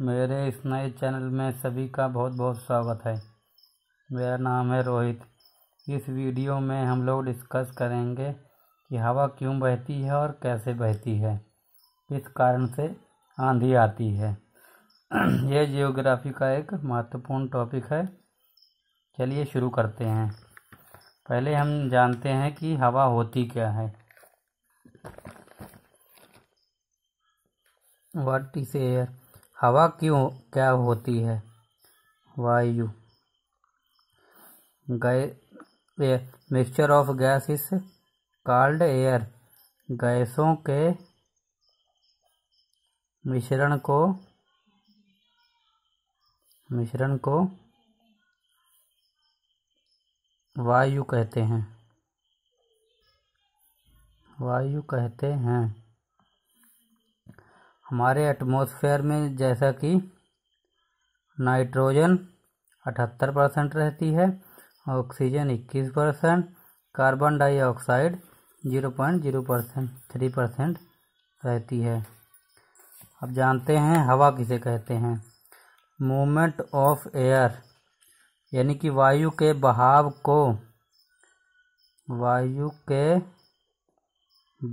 मेरे इस नए चैनल में सभी का बहुत बहुत स्वागत है मेरा नाम है रोहित इस वीडियो में हम लोग डिस्कस करेंगे कि हवा क्यों बहती है और कैसे बहती है किस कारण से आंधी आती है यह जियोग्राफी का एक महत्वपूर्ण टॉपिक है चलिए शुरू करते हैं पहले हम जानते हैं कि हवा होती क्या है वाट इज एयर हवा क्यों क्या होती है वायु mixture of gas is called air गैसों के मिश्रण को मिश्रण को वायु कहते हैं वायु कहते हैं हमारे एटमॉस्फेयर में जैसा कि नाइट्रोजन अठहत्तर परसेंट रहती है ऑक्सीजन इक्कीस percent carbon dioxide zero point zero percent three percent रहती है अब जानते हैं हवा किसे कहते हैं मूवमेंट ऑफ एयर यानी कि वायु के बहाव को वायु के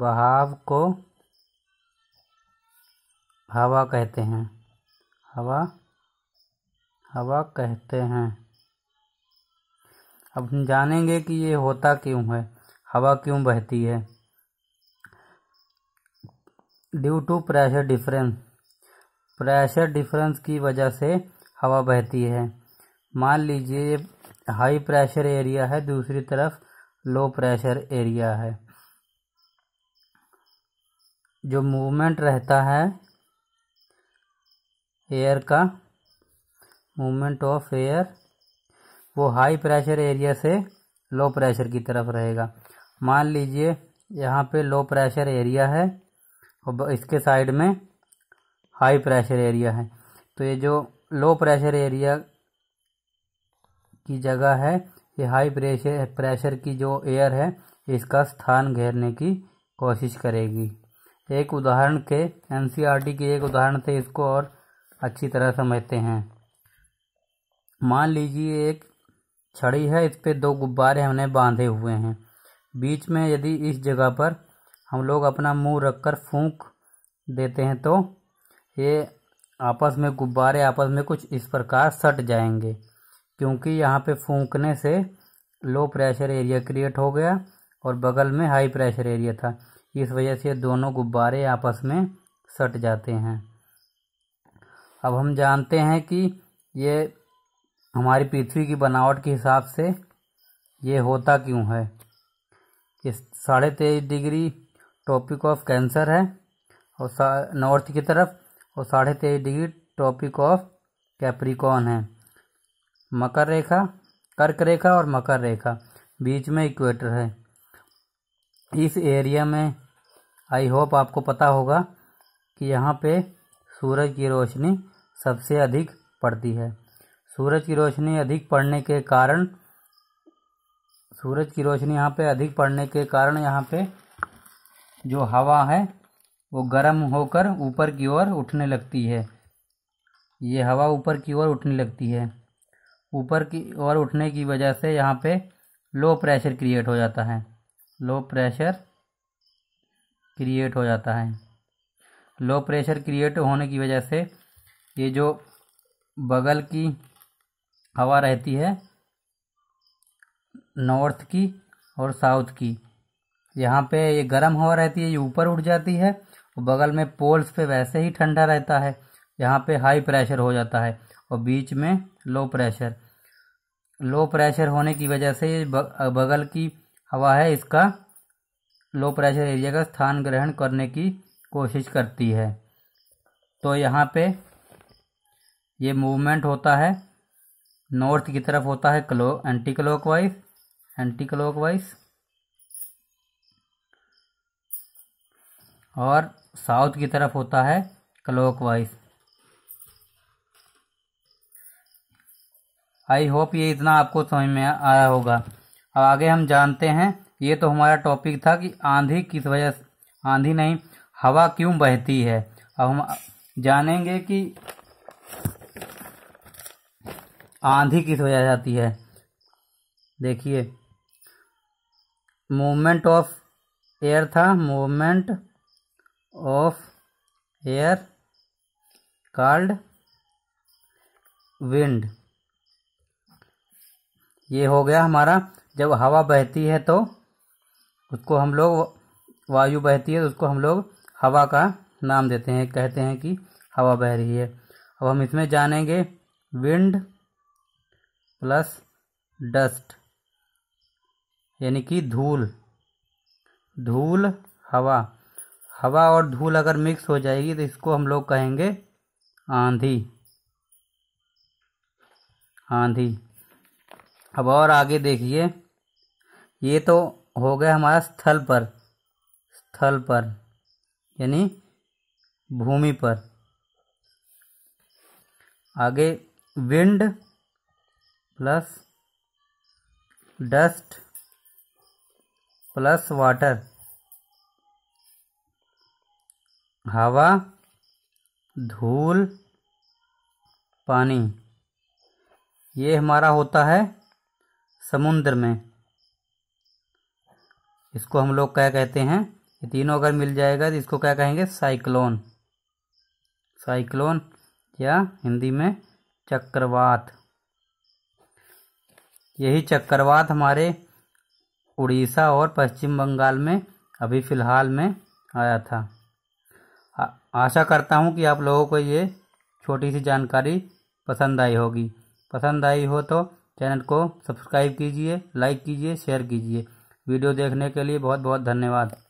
बहाव को हवा कहते हैं हवा हवा कहते हैं अब हम जानेंगे कि ये होता क्यों है हवा क्यों बहती है due to pressure difference pressure difference की वजह से हवा बहती है मान लीजिए ये हाई प्रेशर एरिया है दूसरी तरफ लो प्रेशर एरिया है जो मूवमेंट रहता है एयर का मूवमेंट ऑफ एयर वो हाई प्रेशर एरिया से लो प्रेशर की तरफ रहेगा मान लीजिए यहाँ पे लो प्रेशर एरिया है और इसके साइड में हाई प्रेशर एरिया है तो ये जो लो प्रेशर एरिया की जगह है ये हाई प्रेशर प्रेशर की जो एयर है इसका स्थान घेरने की कोशिश करेगी एक उदाहरण के एनसीईआरटी के एक उदाहरण से इसको और अच्छी तरह समझते हैं मान लीजिए एक छड़ी है इस पर दो गुब्बारे हमने बांधे हुए हैं बीच में यदि इस जगह पर हम लोग अपना मुंह रखकर फूंक देते हैं तो ये आपस में गुब्बारे आपस में कुछ इस प्रकार सट जाएंगे क्योंकि यहाँ पे फूंकने से लो प्रेशर एरिया क्रिएट हो गया और बगल में हाई प्रेशर एरिया था इस वजह से दोनों गुब्बारे आपस में सट जाते हैं अब हम जानते हैं कि ये हमारी पृथ्वी की बनावट के हिसाब से ये होता क्यों है कि साढ़े तेईस डिग्री टॉपिक ऑफ कैंसर है और नॉर्थ की तरफ और साढ़े तेईस डिग्री टॉपिक ऑफ कैप्रिकॉन है मकर रेखा कर्क रेखा और मकर रेखा बीच में इक्वेटर है इस एरिया में आई होप आपको पता होगा कि यहाँ पे सूरज की रोशनी सबसे अधिक पड़ती है सूरज की रोशनी अधिक पड़ने के कारण सूरज की रोशनी यहाँ पे अधिक पड़ने के कारण यहाँ पे जो हवा है वो गर्म होकर ऊपर की ओर उठने लगती है ये हवा ऊपर की ओर उठने लगती है ऊपर की ओर उठने की वजह से यहाँ पे लो प्रेशर क्रिएट हो जाता है लो प्रेशर क्रिएट हो जाता है लो प्रेशर क्रिएट होने की वजह से ये जो बगल की हवा रहती है नॉर्थ की और साउथ की यहाँ पे ये गर्म हवा रहती है ये ऊपर उठ जाती है और बगल में पोल्स पे वैसे ही ठंडा रहता है यहाँ पे हाई प्रेशर हो जाता है और बीच में लो प्रेशर लो प्रेशर होने की वजह से ये बगल की हवा है इसका लो प्रेशर एरिया का स्थान ग्रहण करने की कोशिश करती है तो यहाँ पे ये मूवमेंट होता है नॉर्थ की तरफ होता है clock anticlockwise anticlockwise और साउथ की तरफ होता है क्लोक वाइज आई होप ये इतना आपको समझ में आया होगा अब आगे हम जानते हैं ये तो हमारा टॉपिक था कि आंधी किस वजह से आंधी नहीं हवा क्यों बहती है अब हम जानेंगे कि आंधी किस वजह जाती है देखिए मूवमेंट ऑफ एयर था movement of air called wind ये हो गया हमारा जब हवा बहती है तो उसको हम लोग वायु बहती है तो उसको हम लोग हवा का नाम देते हैं कहते हैं कि हवा बह रही है अब हम इसमें जानेंगे विंड प्लस डस्ट यानी कि धूल धूल हवा हवा और धूल अगर मिक्स हो जाएगी तो इसको हम लोग कहेंगे आंधी आंधी अब और आगे देखिए ये तो हो गया हमारा स्थल पर स्थल पर यानी भूमि पर आगे wind plus dust plus water हवा धूल पानी ये हमारा होता है समुद्र में इसको हम लोग क्या कहते हैं ये तीनों अगर मिल जाएगा तो इसको क्या कहेंगे साइक्लोन साइक्लोन या हिंदी में चक्रवात यही चक्रवात हमारे उड़ीसा और पश्चिम बंगाल में अभी फ़िलहाल में आया था आशा करता हूँ कि आप लोगों को ये छोटी सी जानकारी पसंद आई होगी पसंद आई हो तो चैनल को सब्सक्राइब कीजिए लाइक कीजिए शेयर कीजिए वीडियो देखने के लिए बहुत बहुत धन्यवाद